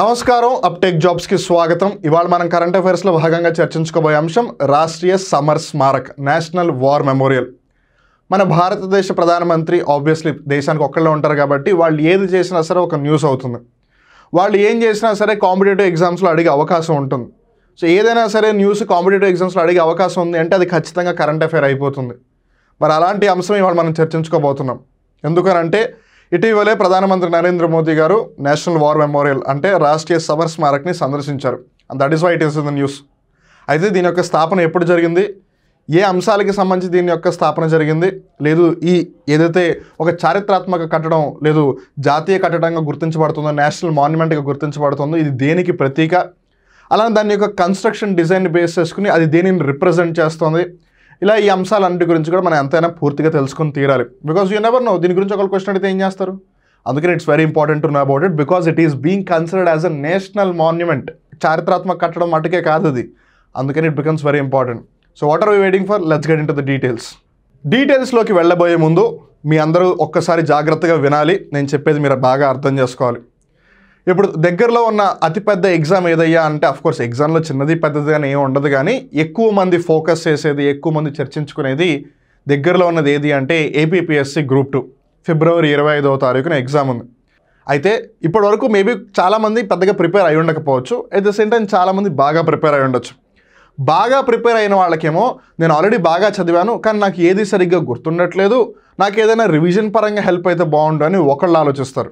నమస్కారం అప్టెక్ జాబ్స్కి స్వాగతం ఇవాళ మనం కరెంట్ అఫైర్స్లో భాగంగా చర్చించుకోబోయే అంశం Rashtriya Samar Smarak national war memorial మన భారతదేశ ప్రధానమంత్రి ఆబ్వియస్లీ దేశానికి ఒక్కళ్ళే ఉంటారు కాబట్టి వాళ్ళు ఏది చేసినా సరే ఒక న్యూస్ అవుతుంది వాళ్ళు ఏం చేసినా సరే కాంపిటేటివ్ ఎగ్జామ్స్లో అడిగే అవకాశం ఉంటుంది సో ఏదైనా సరే న్యూస్ కాంపిటేటివ్ ఎగ్జామ్స్లో అడిగే అవకాశం ఉంది అంటే అది ఖచ్చితంగా కరెంట్ అఫైర్ అయిపోతుంది మరి అలాంటి అంశం ఇవాళ మనం చర్చించుకోబోతున్నాం ఎందుకనంటే ఇటీవలే ప్రధానమంత్రి నరేంద్ర మోదీ గారు నేషనల్ వార్ మెమోరియల్ అంటే రాష్ట్రీయ సమర్ స్మారక్ని సందర్శించారు and that is why it is the news అయితే దీని యొక్క స్థాపన ఎప్పుడు జరిగింది ఏ అంశాలకి సంబంధించి దీని యొక్క స్థాపన జరిగింది లేదు ఈ ఏదైతే ఒక చారిత్రాత్మక కట్టడం లేదు జాతీయ కట్టడంగా గుర్తించబడుతుందో నేషనల్ మాన్యుమెంట్గా గుర్తించబడుతుందో ఇది దేనికి ప్రతీక అలానే దాని యొక్క కన్స్ట్రక్షన్ డిజైన్ బేస్ చేసుకుని అది దేనిని రిప్రజెంట్ చేస్తుంది ఇలా ఈ అంశాలన్నిటి గురించి కూడా మనం ఎంతైనా పూర్తిగా తెలుసుకొని తీరాలి బికాజ్ యూ నెవర్ నో దీని గురించి ఒకళ్ళు క్వశ్చన్ అయితే ఏం చేస్తారు అందుకని it's very important to know about it because it is being considered as a national monument చారిత్రాత్మక కట్టడం మటుకే కాదు అది అందుకని it becomes very important so what are you waiting for let's get into the details డీటెయిల్స్లోకి వెళ్ళబోయే ముందు మీ అందరూ ఒక్కసారి జాగ్రత్తగా వినాలి నేను చెప్పేది మీరు బాగా అర్థం చేసుకోవాలి ఇప్పుడు దగ్గరలో ఉన్న అతిపెద్ద ఎగ్జామ్ ఏదయ్యా అంటే అఫ్కోర్స్ ఎగ్జామ్లో చిన్నది పెద్దది కానీ ఏమి ఉండదు కానీ ఎక్కువ మంది ఫోకస్ చేసేది ఎక్కువ మంది చర్చించుకునేది దగ్గరలో ఉన్నది ఏది అంటే ఏపీపీఎస్సీ గ్రూప్ టూ ఫిబ్రవరి ఇరవై ఐదవ తారీఖున ఎగ్జామ్ ఉంది అయితే ఇప్పటి వరకు మేబీ చాలామంది పెద్దగా ప్రిపేర్ అయి ఉండకపోవచ్చు అట్ ద సేమ్ టైం చాలామంది బాగా ప్రిపేర్ అయి ఉండొచ్చు బాగా ప్రిపేర్ అయిన వాళ్ళకేమో నేను ఆల్రెడీ బాగా చదివాను కానీ నాకు ఏది సరిగ్గా గుర్తుండట్లేదు నాకు ఏదైనా రివిజన్ పరంగా హెల్ప్ అయితే బాగుండు అని ఒకళ్ళు ఆలోచిస్తారు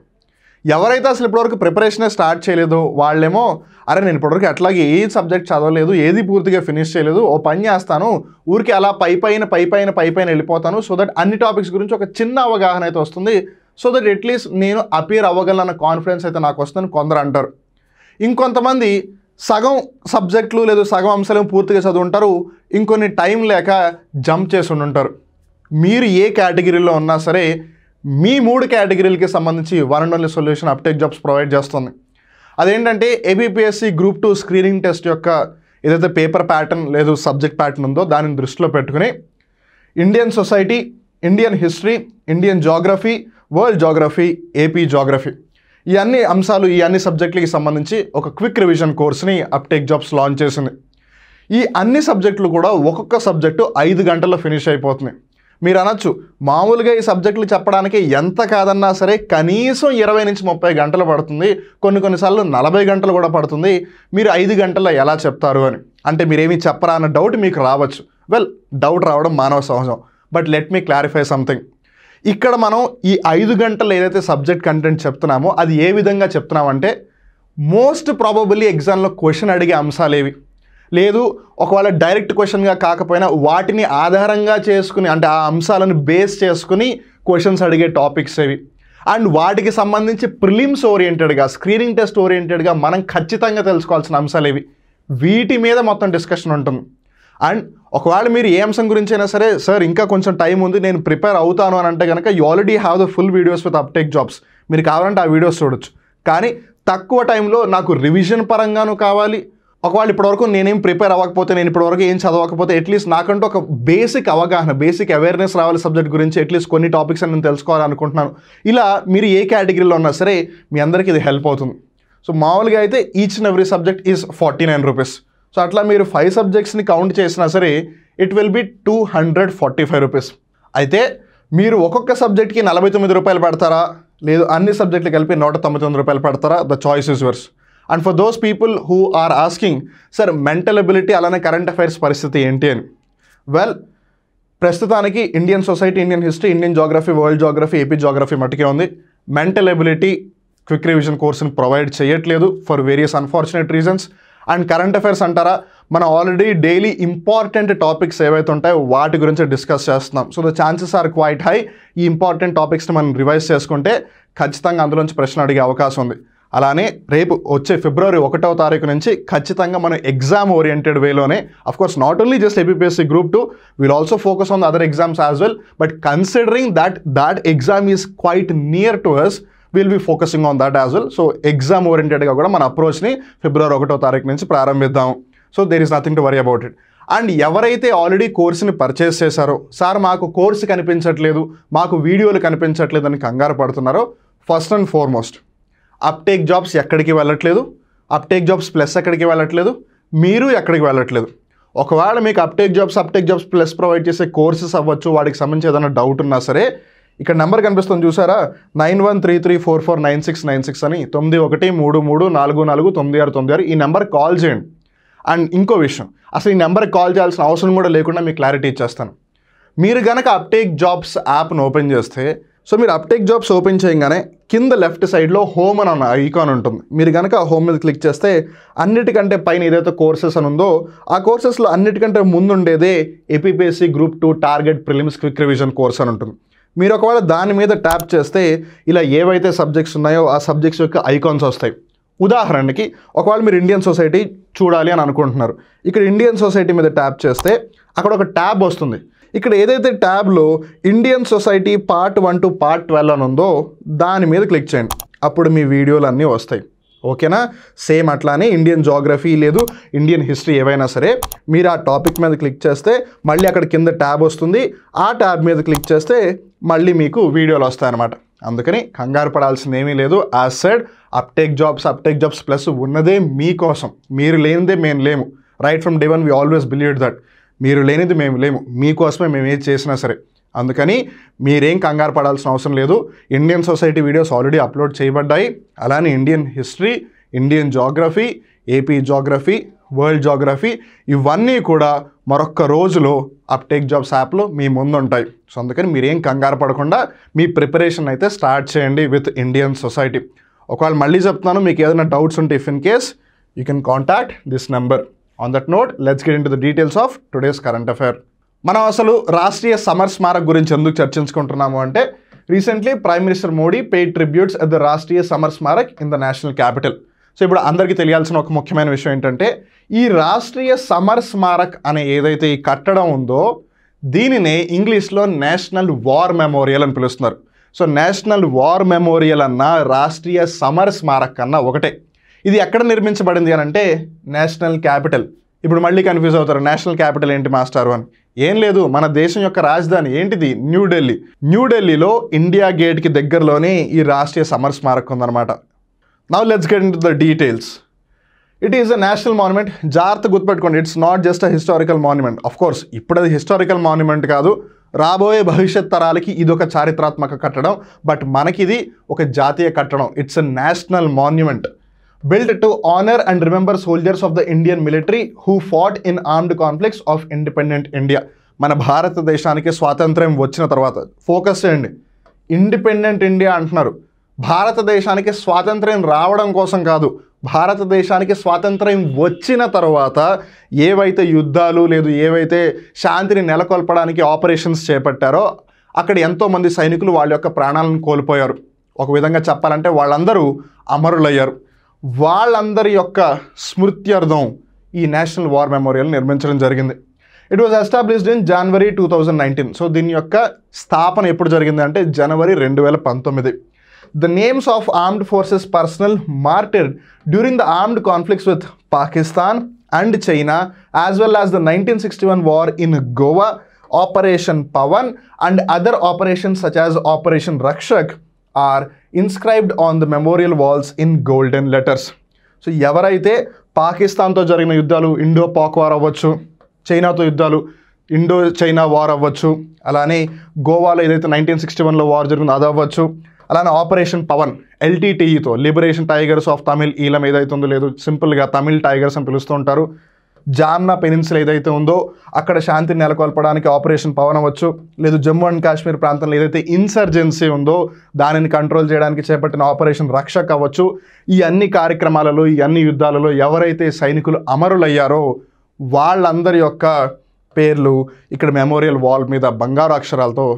ఎవరైతే అసలు ఇప్పటివరకు ప్రిపరేషనే స్టార్ట్ చేయలేదు వాళ్ళేమో అరే నేను ఇప్పటివరకు అట్లాగే ఏ సబ్జెక్ట్ చదవలేదు ఏది పూర్తిగా ఫినిష్ చేయలేదు ఓ పని చేస్తాను ఊరికి అలా పై పైన పై పైన పై పైన వెళ్ళిపోతాను సో దట్ అన్ని టాపిక్స్ గురించి ఒక చిన్న అవగాహన అయితే వస్తుంది సో దట్ అట్లీస్ట్ నేను అపీర్ అవ్వగలన్న కాన్ఫిడెన్స్ అయితే నాకు వస్తుందని కొందరు అంటారు ఇంకొంతమంది సగం సబ్జెక్టులు లేదు సగం అంశాలు పూర్తిగా చదువుంటారు ఇంకొన్ని టైం లేక జంప్ చేసి ఉంటారు మీరు ఏ కేటగిరీలో ఉన్నా సరే మీ మూడు కేటగిరీలకి సంబంధించి one and only solution Uptake jobs provide చేస్తుంది అదేంటంటే APPSC group two screening test యొక్క ఏదైతే పేపర్ ప్యాటర్న్ లేదు సబ్జెక్ట్ ప్యాటర్న్ ఉందో దానిని దృష్టిలో పెట్టుకుని Indian society Indian history Indian geography world geography AP geography ఈ అన్ని అంశాలు ఈ అన్ని సబ్జెక్టులకి సంబంధించి ఒక క్విక్ రివిజన్ కోర్స్ని అప్టేక్ జాబ్స్ లాంచ్ చేసింది ఈ అన్ని సబ్జెక్టులు కూడా ఒక్కొక్క సబ్జెక్టు ఐదు గంటల్లో ఫినిష్ అయిపోతున్నాయి మీరు అనొచ్చు మామూలుగా ఈ సబ్జెక్టులు చెప్పడానికి ఎంత కాదన్నా సరే కనీసం ఇరవై నుంచి ముప్పై గంటలు పడుతుంది కొన్ని కొన్నిసార్లు నలభై గంటలు కూడా పడుతుంది మీరు ఐదు గంటల్లో ఎలా చెప్తారు అని అంటే మీరేమీ చెప్పరా అన్న డౌట్ మీకు రావచ్చు వెల్ డౌట్ రావడం మానవ సహజం but let me clarify something ఇక్కడ మనం ఈ ఐదు గంటలు ఏదైతే సబ్జెక్ట్ కంటెంట్ చెప్తున్నామో అది ఏ విధంగా చెప్తున్నామంటే మోస్ట్ ప్రాబబుల్లీ ఎగ్జామ్లో క్వశ్చన్ అడిగే అంశాలు ఏవి లేదు ఒకవేళ డైరెక్ట్ క్వశ్చన్గా కాకపోయినా వాటిని ఆధారంగా చేసుకుని అంటే ఆ అంశాలను బేస్ చేసుకుని క్వశ్చన్స్ అడిగే టాపిక్స్ ఇవి అండ్ వాటికి సంబంధించి ప్రిలిమ్స్ ఓరియంటెడ్గా స్క్రీనింగ్ టెస్ట్ ఓరియంటెడ్గా మనం ఖచ్చితంగా తెలుసుకోవాల్సిన అంశాలు ఇవి వీటి మీద మొత్తం డిస్కషన్ ఉంటుంది అండ్ ఒకవేళ మీరు ఏ అంశం గురించి అయినా సరే సార్ ఇంకా కొంచెం టైం ఉంది నేను ప్రిపేర్ అవుతాను అని అంటే కనుక you already have the full videos with Uptake jobs మీరు కావాలంటే ఆ వీడియోస్ చూడొచ్చు కానీ తక్కువ టైంలో నాకు రివిజన్ పరంగాను కావాలి ఒకవేళ ఇప్పటివరకు నేనేం ప్రిపేర్ అవ్వకపోతే నేను ఇప్పటివరకు ఏం చదవకపోతే అట్లీస్ట్ నాకంటూ ఒక బేసిక్ అవగాహన బేసిక్ అవేర్నెస్ రావాలి సబ్జెక్ట్ గురించి అట్లీస్ట్ కొన్ని టాపిక్స్ అని నేను తెలుసుకోవాలనుకుంటున్నాను ఇలా మీరు ఏ కేటగిరీలో ఉన్నా సరే మీ అందరికీ ఇది హెల్ప్ అవుతుంది సో మామూలుగా అయితే each and every subject is forty nine rupees so అట్లా మీరు ఫైవ్ సబ్జెక్ట్స్ని కౌంట్ చేసినా సరే it will be two hundred forty five rupees అయితే మీరు ఒక్కొక్క సబ్జెక్ట్కి నలభై తొమ్మిది రూపాయలు పెడతారా లేదు అన్ని సబ్జెక్టులు కలిపి నూట తొంభై తొమ్మిది రూపాయలు పెడతారా the choice is yours and for those people who are asking sir mental ability అలానే కరెంట్ అఫైర్స్ పరిస్థితి ఏంటి అని వెల్ ప్రస్తుతానికి Indian society Indian history Indian geography world geography AP geography మటుకే ఉంది మెంటల్ ఎబిలిటీ క్విక్ రివిజన్ కోర్సుని provide చేయట్లేదు for various unfortunate reasons and current affairs అంటారా మనం ఆల్రెడీ డైలీ ఇంపార్టెంట్ టాపిక్స్ ఏవైతే ఉంటాయో వాటి గురించి డిస్కస్ చేస్తున్నాం so the chances are quite high ఈ ఇంపార్టెంట్ టాపిక్స్ని మనం రివైజ్ చేసుకుంటే ఖచ్చితంగా అందులోంచి ప్రశ్న అడిగే అవకాశం ఉంది అలానే రేపు వచ్చే ఫిబ్రవరి ఒకటవ తారీఖు నుంచి ఖచ్చితంగా మనం ఎగ్జామ్ ఓరియంటెడ్ వేలోనే course not only just APPSC group two will also focus on other exams as well but considering that that exam is quite near to us will be focusing on that as well so exam ఓరియంటెడ్గా కూడా మన అప్రోచ్ని ఫిబ్రవరి ఒకటో తారీఖు నుంచి ప్రారంభిద్దాం so there is nothing to worry about it and ఎవరైతే ఆల్రెడీ కోర్సుని పర్చేస్ చేశారో సార్ మాకు కోర్సు కనిపించట్లేదు మాకు వీడియోలు కనిపించట్లేదు అని కంగారు పడుతున్నారో first and foremost Uptake jobs ఎక్కడికి వెళ్ళట్లేదు అప్టేక్ జాబ్స్ ప్లస్ ఎక్కడికి వెళ్ళట్లేదు మీరు ఎక్కడికి వెళ్ళట్లేదు ఒకవేళ మీకు Uptake jobs Uptake jobs plus provide చేసే కోర్సెస్ అవ్వచ్చు వాడికి సంబంధించి ఏదైనా డౌట్ ఉన్నా సరే ఇక్కడ నెంబర్ కనిపిస్తుంది చూసారా nine one three three four four nine six nine six అని తొమ్మిది ఒకటి మూడు మూడు నాలుగు నాలుగు తొమ్మిది ఆరు తొమ్మిది ఆరు ఈ నెంబర్ కాల్ చేయండి అండ్ ఇంకో విషయం అసలు ఈ నెంబర్కి కాల్ చేయాల్సిన అవసరం కూడా లేకుండా మీకు క్లారిటీ ఇచ్చేస్తాను మీరు కనుక అప్టేక్ జాబ్స్ యాప్ను ఓపెన్ చేస్తే సో మీరు అప్టేక్ జాబ్స్ ఓపెన్ చేయగానే కింద లెఫ్ట్ సైడ్లో హోమ్ అని అన్న ఐకాన్ ఉంటుంది మీరు కనుక హోమ్ మీద క్లిక్ చేస్తే అన్నిటికంటే పైన ఏదైతే కోర్సెస్ అని ఉందో ఆ కోర్సెస్లో అన్నిటికంటే ముందుండేదే APPSC group two target prelims quick revision course అని ఉంటుంది మీరు ఒకవేళ దాని మీద ట్యాప్ చేస్తే ఇలా ఏవైతే సబ్జెక్ట్స్ ఉన్నాయో ఆ సబ్జెక్ట్స్ యొక్క ఐకాన్స్ వస్తాయి ఉదాహరణకి ఒకవేళ మీరు ఇండియన్ సొసైటీ చూడాలి అని అనుకుంటున్నారు ఇక్కడ ఇండియన్ సొసైటీ మీద ట్యాప్ చేస్తే అక్కడ ఒక ట్యాబ్ వస్తుంది ఇక్కడ ఏదైతే ట్యాబ్లో Indian society part one to part twelve అని ఉందో దాని మీద క్లిక్ చేయండి అప్పుడు మీ వీడియోలు అన్నీ వస్తాయి ఓకేనా సేమ్ అట్లానే ఇండియన్ జాగ్రఫీ లేదు ఇండియన్ హిస్టరీ ఏవైనా సరే మీరు ఆ టాపిక్ మీద క్లిక్ చేస్తే మళ్ళీ అక్కడ కింద ట్యాబ్ వస్తుంది ఆ ట్యాబ్ మీద క్లిక్ చేస్తే మళ్ళీ మీకు వీడియోలు వస్తాయన్నమాట అందుకని కంగారు ఏమీ లేదు ఆ said Uptake jobs Uptake jobs plus ఉన్నదే మీకోసం మీరు లేనిదే మేము లేము right from day one we always believe that మీరు లేనిది మేము లేము మీకోసమే మేము ఏది చేసినా సరే అందుకని మీరేం కంగారు పడాల్సిన అవసరం లేదు Indian society videos already upload చేయబడ్డాయి అలానే Indian history Indian geography AP geography world geography ఇవన్నీ కూడా మరొక్క రోజులో అప్టేక్ జాబ్స్ యాప్లో మీ ముందు ఉంటాయి సో అందుకని మీరేం కంగారు పడకుండా మీ ప్రిపరేషన్ అయితే స్టార్ట్ చేయండి విత్ ఇండియన్ సొసైటీ ఒకవేళ మళ్ళీ చెప్తున్నాను మీకు ఏదైనా డౌట్స్ ఉంటే if in case you can contact this number on that note let's get into the details of today's current affair మనం అసలు రాష్ట్రీయ సమర్ స్మారక్ గురించి ఎందుకు చర్చించుకుంటున్నాము అంటే recently prime minister Modi pay tributes at the Rashtriya Samar Smarak in the national capital so ఇప్పుడు అందరికీ తెలియాల్సిన ఒక ముఖ్యమైన విషయం ఏంటంటే ఈ రాష్ట్రీయ సమర్ స్మారక్ అనే ఏదైతే ఈ కట్టడం ఉందో దీనినే ఇంగ్లీష్లో నేషనల్ వార్ మెమోరియల్ అని పిలుస్తున్నారు సో నేషనల్ వార్ మెమోరియల్ అన్న రాష్ట్రీయ సమర్ స్మారక్ అన్న ఒకటే ఇది ఎక్కడ నిర్మించబడింది అని అంటే నేషనల్ క్యాపిటల్ ఇప్పుడు మళ్ళీ కన్ఫ్యూజ్ అవుతారు నేషనల్ క్యాపిటల్ ఏంటి మాస్టారు అని ఏం లేదు మన దేశం యొక్క రాజధాని ఏంటిది న్యూఢిల్లీ న్యూఢిల్లీలో ఇండియా గేట్కి దగ్గరలోనే ఈ రాష్ట్రీయ సమర స్మారకం ఉందన్నమాట now let's get into the details it is a national monument జాగ్రత్త గుర్తుపెట్టుకోండి it's not just a historical monument of course ఇప్పుడు అది హిస్టారికల్ మాన్యుమెంట్ కాదు రాబోయే భవిష్యత్ తరాలకి ఇది ఒక చారిత్రాత్మక కట్టడం బట్ మనకిది ఒక జాతీయ కట్టడం it's a national monument build to honour and remember soldiers of the Indian military who fought in armed conflicts of independent India మన భారతదేశానికి స్వాతంత్ర్యం వచ్చిన తర్వాత ఫోకస్ చేయండి ఇండిపెండెంట్ ఇండియా అంటున్నారు భారతదేశానికి స్వాతంత్ర్యం రావడం కోసం కాదు భారతదేశానికి స్వాతంత్ర్యం వచ్చిన తర్వాత ఏవైతే యుద్ధాలు లేదు ఏవైతే శాంతిని నెలకొల్పడానికి ఆపరేషన్స్ చేపట్టారో అక్కడ ఎంతోమంది సైనికులు వాళ్ళ యొక్క ప్రాణాలను కోల్పోయారు ఒక విధంగా చెప్పాలంటే వాళ్ళందరూ అమరులయ్యారు వాళ్ళందరి యొక్క స్మృత్యర్థం ఈ నేషనల్ వార్ మెమోరియల్ నిర్మించడం జరిగింది it was established in January two thousand nineteen so దీని యొక్క స్థాపన ఎప్పుడు జరిగింది అంటే జనవరి రెండు వేల పంతొమ్మిది the names of armed forces personnel martyred during the armed conflicts with Pakistan and China as well as the nineteen sixty one war in Goa operation Pawan and other operations such as operation Rakshak are inscribed on the memorial walls in golden letters so ఎవరైతే పాకిస్తాన్తో జరిగిన యుద్ధాలు Indo Pak war అవ్వచ్చు చైనాతో యుద్ధాలు Indo China war అవ్వచ్చు అలానే గోవాలో ఏదైతే నైన్టీన్ సిక్స్టీ వన్లో వార్ జరిగిందో అది అవ్వచ్చు అలానే ఆపరేషన్ పవన్ ఎల్టీటీఈతో Liberation Tigers of Tamil Eelam ఏదైతే ఉందో లేదు సింపుల్గా తమిళ్ టైగర్స్ అని పిలుస్తూ ఉంటారు జామ్నా పెనిన్సులు ఏదైతే ఉందో అక్కడ శాంతిని నెలకొల్పడానికి ఆపరేషన్ పవన్ అవ్వచ్చు లేదు జమ్మూ అండ్ కాశ్మీర్ ప్రాంతంలో ఏదైతే ఇన్సర్జెన్సీ ఉందో దానిని కంట్రోల్ చేయడానికి చేపట్టిన ఆపరేషన్ రక్షక్ అవ్వచ్చు ఈ అన్ని కార్యక్రమాలలో ఈ అన్ని యుద్ధాలలో ఎవరైతే సైనికులు అమరులయ్యారో వాళ్ళందరి యొక్క పేర్లు ఇక్కడ మెమోరియల్ వాల్ మీద బంగారు అక్షరాలతో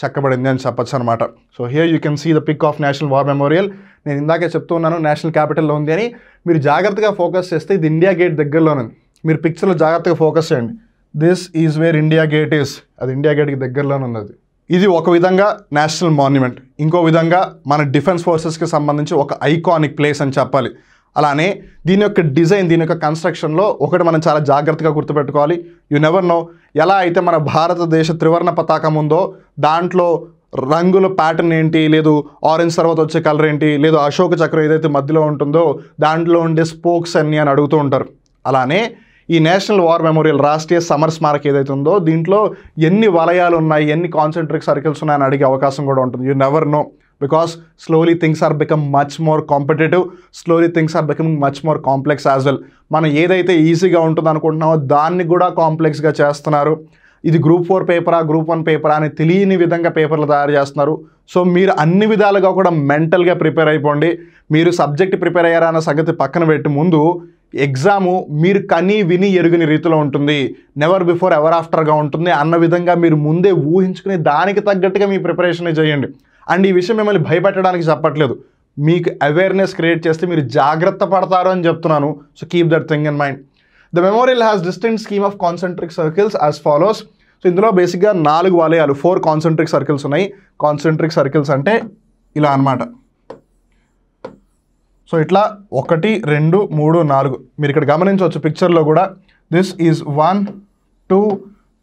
చెక్కబడింది అని చెప్పొచ్చు అనమాట so here you can see the pic of national war memorial నేను ఇందాకే చెప్తూ ఉన్నాను నేషనల్ క్యాపిటల్లో ఉంది అని మీరు జాగ్రత్తగా ఫోకస్ చేస్తే ఇది ఇండియా గేట్ దగ్గరలోనే మీరు పిక్చర్లో జాగ్రత్తగా ఫోకస్ చేయండి this is where India Gate is అది ఇండియా గేట్కి దగ్గరలోనే ఉన్నది ఇది ఒక విధంగా నేషనల్ మాన్యుమెంట్ ఇంకో విధంగా మన డిఫెన్స్ ఫోర్సెస్కి సంబంధించి ఒక ఐకానిక్ ప్లేస్ అని చెప్పాలి అలానే దీని యొక్క డిజైన్ దీని యొక్క కన్స్ట్రక్షన్లో ఒకటి మనం చాలా జాగ్రత్తగా గుర్తుపెట్టుకోవాలి యు నెవర్ నో ఎలా అయితే మన భారతదేశ త్రివర్ణ పతాకం ఉందో దాంట్లో రంగుల ప్యాటర్న్ ఏంటి లేదు ఆరెంజ్ తర్వాత వచ్చే కలర్ ఏంటి లేదు అశోక చక్రం ఏదైతే మధ్యలో ఉంటుందో దాంట్లో ఉండే స్పోక్స్ అన్నీ అని అడుగుతూ ఉంటారు అలానే ఈ national war memorial Rashtriya Samar Smarak ఏదైతే ఉందో దీంట్లో ఎన్ని వలయాలు ఉన్నాయి ఎన్ని కాన్సెంట్రిక్ సర్కిల్స్ ఉన్నాయని అడిగే అవకాశం కూడా ఉంటుంది you never know because slowly things are become much more competitive slowly things are becoming much more complex as well మనం ఏదైతే ఈజీగా ఉంటుంది అనుకుంటున్నామో దాన్ని కూడా కాంప్లెక్స్గా చేస్తున్నారు ఇది గ్రూప్ ఫోర్ పేపరా గ్రూప్ వన్ పేపరా అని తెలియని విధంగా పేపర్లు తయారు చేస్తున్నారు సో మీరు అన్ని విధాలుగా కూడా మెంటల్గా ప్రిపేర్ అయిపోండి మీరు సబ్జెక్ట్ ప్రిపేర్ అయ్యారా అన్న సంగతి పక్కన పెట్టి ముందు ఎగ్జాము మీరు కనీ విని ఎరుగని రీతిలో ఉంటుంది నెవర్ బిఫోర్ ఎవర్ ఆఫ్టర్గా ఉంటుంది అన్న విధంగా మీరు ముందే ఊహించుకుని దానికి తగ్గట్టుగా మీ ప్రిపరేషన్ చేయండి అండ్ ఈ విషయం మిమ్మల్ని భయపెట్టడానికి చెప్పట్లేదు మీకు అవేర్నెస్ క్రియేట్ చేస్తే మీరు జాగ్రత్త పడతారు అని చెప్తున్నాను so keep that thing in mind the memorial has distant scheme of concentric circles as follows so ఇందులో బేసిక్గా నాలుగు వాలయాలు ఫోర్ కాన్సెంట్రిక్ సర్కిల్స్ ఉన్నాయి కాన్సెంట్రిక్ సర్కిల్స్ అంటే ఇలా అనమాట సో ఇట్లా ఒకటి రెండు మూడు నాలుగు మీరు ఇక్కడ గమనించవచ్చు పిక్చర్లో కూడా this is one two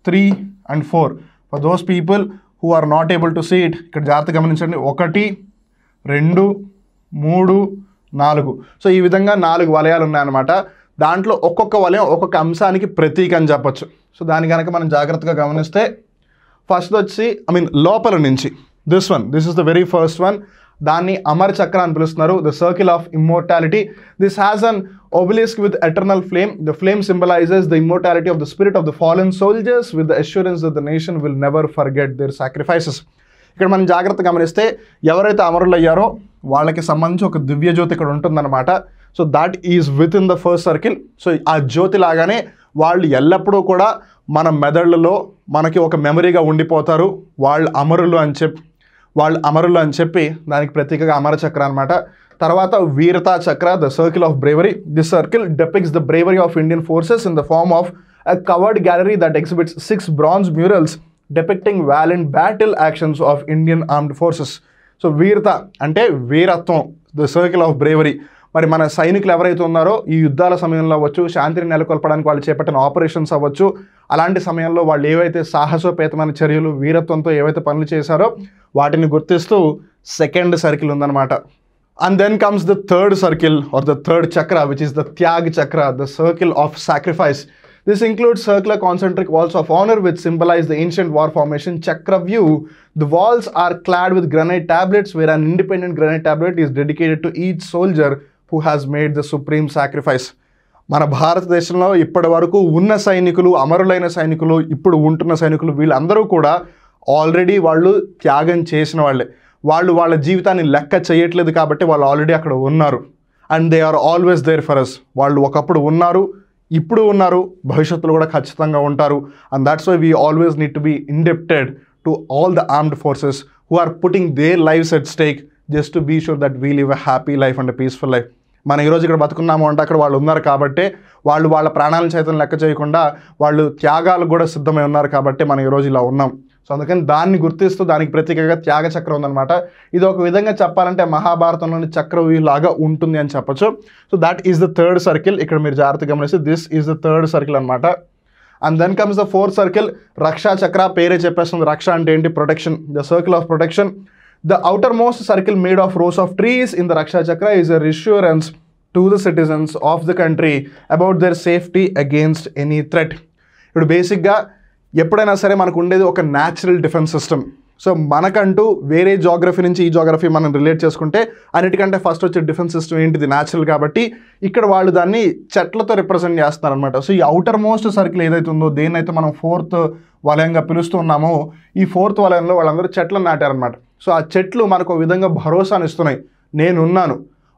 three and four for those people who are not able to see it ఇక్కడ జాగ్రత్త గమనించండి ఒకటి రెండు మూడు నాలుగు సో ఈ విధంగా నాలుగు వలయాలు ఉన్నాయన్నమాట దాంట్లో ఒక్కొక్క వలయం ఒక్కొక్క అంశానికి ప్రతీక అని చెప్పచ్చు సో దాని కనుక మనం జాగ్రత్తగా గమనిస్తే ఫస్ట్ వచ్చి ఐ మీన్ లోపల నుంచి this one this is the very first one దాన్ని అమర్ చక్ర అని పిలుస్తున్నారు the circle of immortality this has an obelisk with eternal flame the flame symbolises the immortality of the spirit of the fallen soldiers with the assurance the nation will never never forget their ఇక్కడ మనం జాగ్రత్త గమనిస్తే ఎవరైతే అమరులు అయ్యారో వాళ్ళకి సంబంధించి ఒక దివ్య జ్యోతి ఇక్కడ ఉంటుందన్నమాట so that is within the first circle so ఆ జ్యోతి లాగానే వాళ్ళు ఎల్లప్పుడూ కూడా మన మెదళ్ళలో మనకి ఒక మెమరీగా ఉండిపోతారు వాళ్ళు అమరులు అని చెప్పి వాళ్ళు అమరులు అని చెప్పి దానికి ప్రత్యేకగా అమర చక్ర అనమాట తర్వాత Veerta Chakra the circle of bravery the circle depicts the bravery of Indian forces in the form of a covered gallery that exhibits six bronze murals depicting valiant battle actions of Indian armed forces so వీరత అంటే వీరత్వం the circle of bravery మరి మన సైనికులు ఎవరైతే ఉన్నారో ఈ యుద్ధాల సమయంలో అవ్వచ్చు శాంతిని నెలకొల్పడానికి వాళ్ళు చేపట్టిన ఆపరేషన్స్ అవ్వచ్చు అలాంటి సమయంలో వాళ్ళు ఏవైతే సాహసోపేతమైన చర్యలు వీరత్వంతో ఏవైతే పనులు చేశారో వాటిని గుర్తిస్తూ సెకండ్ సర్కిల్ ఉందన్నమాట and then comes the third circle or the third chakra which is the Tyag Chakra the circle of sacrifice this include circle concentric walls of honour with symbolize the ancient war formation Chakravyuh the walls are clad with granite tablets where an independent granite tablet is dedicated to each soldier who has made the supreme sacrifice మన భారతదేశంలో ఇప్పటి వరకు ఉన్న సైనికులు అమరులైన సైనికులు ఇప్పుడు ఉంటున్న సైనికులు వీళ్ళందరూ కూడా ఆల్రెడీ వాళ్ళు త్యాగం చేసిన వాళ్ళే వాళ్ళు వాళ్ళ జీవితాన్ని లెక్క చేయట్లేదు కాబట్టి వాళ్ళు ఆల్రెడీ అక్కడ ఉన్నారు and they are always there for us వాళ్ళు ఒకప్పుడు ఉన్నారు ఇప్పుడు ఉన్నారు భవిష్యత్తులో కూడా ఖచ్చితంగా ఉంటారు and that's why we always need to be indebted to all the armed forces who are putting their lives at stake just to be sure that we live a happy life and a peaceful life మనం ఈరోజు ఇక్కడ బతుకున్నాము అంటే అక్కడ వాళ్ళు ఉన్నారు కాబట్టి వాళ్ళు వాళ్ళ ప్రాణాల చేతను లెక్క చేయకుండా వాళ్ళు త్యాగాలు కూడా సిద్ధమై ఉన్నారు కాబట్టి మనం ఈరోజు ఇలా ఉన్నాం సో అందుకని దాన్ని గుర్తిస్తూ దానికి ప్రత్యేకంగా త్యాగ చక్రం ఉందన్నమాట ఇది ఒక విధంగా చెప్పాలంటే మహాభారతంలోని చక్రవ్యూహలాగా ఉంటుంది అని చెప్పొచ్చు so that is the third circle ఇక్కడ మీరు జాగ్రత్త గమనిస్తే this is the third circle అనమాట and then comes the fourth circle Raksha Chakra పేరే చెప్పేస్తుంది రక్ష అంటే ఏంటి protection the circle of protection the outermost circle made of rows of trees in the Raksha Chakra is a reassurance to the citizens of the country about their safety against any threat ఇప్పుడు బేసిక్గా ఎప్పుడైనా సరే మనకు ఉండేది ఒక natural defence system so మనకంటూ వేరే geography నుంచి ఈ జాగ్రఫీ మనం రిలేట్ చేసుకుంటే అన్నిటికంటే ఫస్ట్ వచ్చే డిఫెన్స్ సిస్టమ్ ఏంటిది న్యాచురల్ కాబట్టి ఇక్కడ వాళ్ళు దాన్ని చెట్లతో రిప్రజెంట్ చేస్తున్నారు అనమాట సో ఈ అవుటర్ మోస్ట్ సర్కిల్ ఏదైతే ఉందో దేన్నైతే మనం ఫోర్త్ వలయంగా పిలుస్తున్నామో ఈ ఫోర్త్ వలయంలో వాళ్ళందరూ చెట్లను నాటారనమాట సో ఆ చెట్లు మనకు విధంగా భరోసాను ఇస్తున్నాయి నేనున్నాను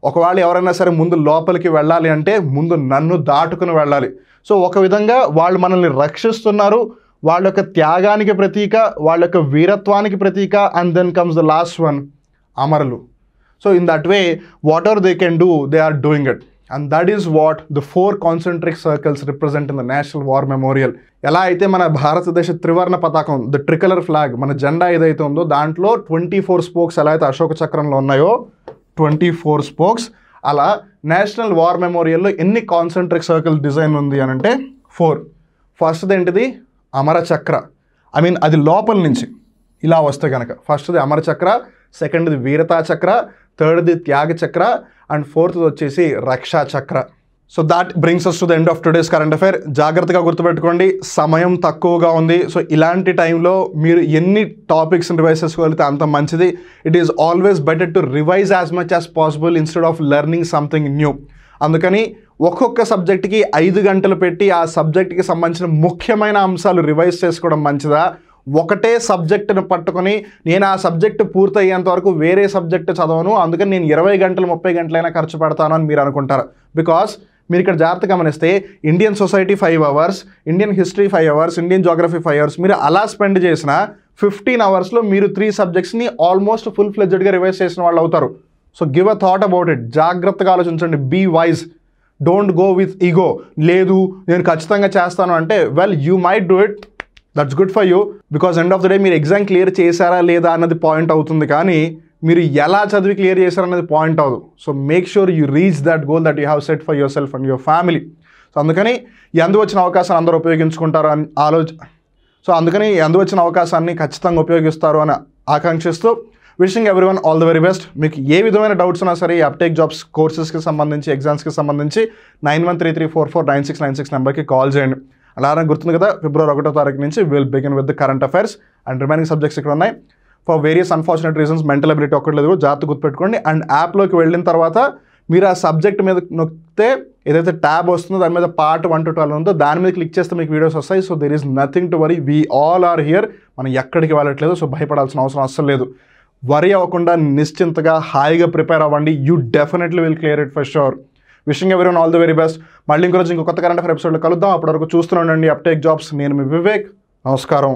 ఒకవేళ ఎవరైనా సరే ముందు లోపలికి వెళ్ళాలి అంటే ముందు నన్ను దాటుకుని వెళ్ళాలి సో ఒక విధంగా వాళ్ళు మనల్ని రక్షిస్తున్నారు వాళ్ళ యొక్క త్యాగానికి ప్రతీక వాళ్ళ యొక్క వీరత్వానికి ప్రతీక and then comes the last one అమరులు so in that way what are they can do they are doing it and that is what the four concentric circles represent in the national war memorial ఎలా అయితే మన భారతదేశ త్రివర్ణ పతాకం the ట్రికలర్ flag మన జెండా ఏదైతే ఉందో దాంట్లో ట్వంటీ ఫోర్ స్పోక్స్ ఎలా అయితే అశోక చక్రంలో ఉన్నాయో ట్వంటీ ఫోర్ స్పోక్స్ అలా నేషనల్ వార్ మెమోరియల్లో ఎన్ని కాన్సెంట్రిక్ సర్కిల్ డిజైన్ ఉంది అని అంటే ఫోర్ ఫస్ట్ది ఏంటిది అమర చక్ర ఐ మీన్ అది లోపల నుంచి ఇలా వస్తే కనుక ఫస్ట్ది అమర చక్ర సెకండ్ది వీరతా చక్ర థర్డ్ది త్యాగ చక్ర అండ్ ఫోర్త్ వచ్చేసి Raksha Chakra so that brings us to the end of today's current affair జాగ్రత్తగా గుర్తుపెట్టుకోండి సమయం తక్కువగా ఉంది సో ఇలాంటి టైంలో మీరు ఎన్ని టాపిక్స్ రివైజ్ చేసుకోగలిగితే అంత మంచిది it is always better to revise as much as possible instead of learning something new అందుకని ఒక్కొక్క సబ్జెక్ట్కి ఐదు గంటలు పెట్టి ఆ సబ్జెక్ట్కి సంబంధించిన ముఖ్యమైన అంశాలు రివైజ్ చేసుకోవడం మంచిదా ఒకటే సబ్జెక్టును పట్టుకొని నేను ఆ సబ్జెక్టు పూర్తయ్యేంత వరకు వేరే సబ్జెక్టు చదవను అందుకని నేను ఇరవై గంటలు ముప్పై గంటలైనా ఖర్చు పెడతాను అని మీరు అనుకుంటారు బికాస్ మీరు ఇక్కడ జాగ్రత్త గమనిస్తే Indian society five hours Indian history five hours Indian geography five hours మీరు అలా స్పెండ్ చేసిన ఫిఫ్టీన్ అవర్స్లో మీరు త్రీ సబ్జెక్ట్స్ని ఆల్మోస్ట్ ఫుల్ ఫ్లెజ్డ్గా రివైజ్ చేసిన వాళ్ళు అవుతారు so give a thought about it జాగ్రత్తగా ఆలోచించండి be wise don't go with ego లేదు నేను ఖచ్చితంగా చేస్తాను అంటే well you might do it that's good for you because end of the day మీరు ఎగ్జామ్ క్లియర్ చేశారా లేదా అన్నది పాయింట్ అవుతుంది కానీ మీరు ఎలా చదివి క్లియర్ చేశారన్నది పాయింట్ అవ్వదు so make sure you reach that goal that you have set for yourself and your family so అందుకని ఎందు వచ్చిన అవకాశాన్ని అందరూ ఉపయోగించుకుంటారు అని ఆలోచ సో అందుకని ఎందు వచ్చిన అవకాశాన్ని ఖచ్చితంగా ఉపయోగిస్తారు అని ఆకాంక్షిస్తూ wishing everyone all the very best మీకు ఏ విధమైన డౌట్స్ ఉన్నా సరే ఈ అప్టేక్ జాబ్స్ కోర్సెస్కి సంబంధించి ఎగ్జామ్స్కి సంబంధించి nine one three three four four nine six nine six నెంబర్కి కాల్ చేయండి అలానే గుర్తుంది కదా ఫిబ్రవరి ఒకటో తారీఖు నుంచి will begin with current affairs and remaining subjects ఇక్కడ ఉన్నాయి for various unfortunate reasons mental ability లేదు జాగ్రత్త గుర్తుపెట్టుకోండి అండ్ యాప్లోకి వెళ్ళిన తర్వాత మీరు ఆ సబ్జెక్ట్ మీద నొక్కితే ఏదైతే ట్యాబ్ వస్తుందో దాని మీద పార్ట్ వన్ టు ట్వెల్వ్ ఉందో దాని మీద క్లిక్ చేస్తే మీకు వీడియోస్ వస్తాయి so there is nothing to worry we all are here మనం ఎక్కడికి వెళ్ళట్లేదు సో భయపడాల్సిన అవసరం అసలు లేదు వరీ అవ్వకుండా నిశ్చింతగా హాయిగా ప్రిపేర్ అవ్వండి you definitely will clear it for sure wishing every all the very best మళ్ళీ ఇంకో రోజు ఇంకొక కొత్త కరెంట్ అఫర్ ఎపిసోడ్లో కలుద్దాం అప్పటివరకు చూస్తూనే అప్టేక్ జాబ్స్ నేను మీ వివేక్ నమస్కారం